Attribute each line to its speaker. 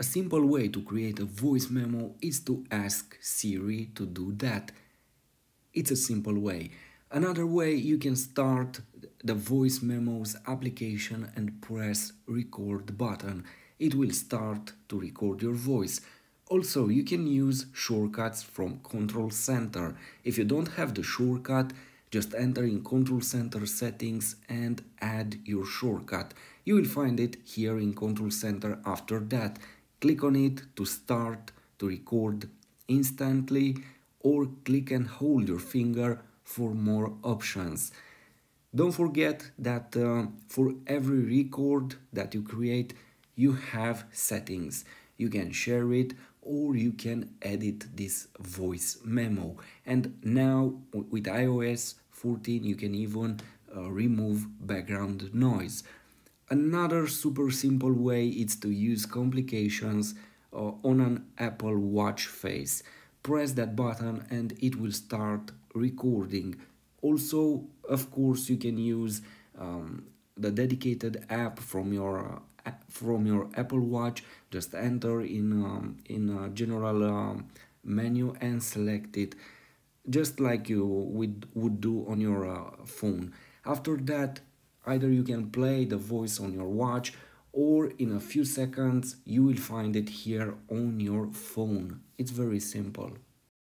Speaker 1: A simple way to create a voice memo is to ask Siri to do that. It's a simple way. Another way you can start the voice memos application and press record button. It will start to record your voice. Also, you can use shortcuts from Control Center. If you don't have the shortcut, just enter in Control Center settings and add your shortcut. You will find it here in Control Center after that. Click on it to start to record instantly or click and hold your finger for more options. Don't forget that uh, for every record that you create, you have settings. You can share it or you can edit this voice memo. And now with iOS 14, you can even uh, remove background noise. Another super simple way is to use complications uh, on an Apple Watch face. Press that button and it will start recording. Also, of course, you can use um, the dedicated app from your uh, from your Apple Watch. Just enter in um, in a general um, menu and select it, just like you would would do on your uh, phone. After that, Either you can play the voice on your watch or in a few seconds you will find it here on your phone. It's very simple.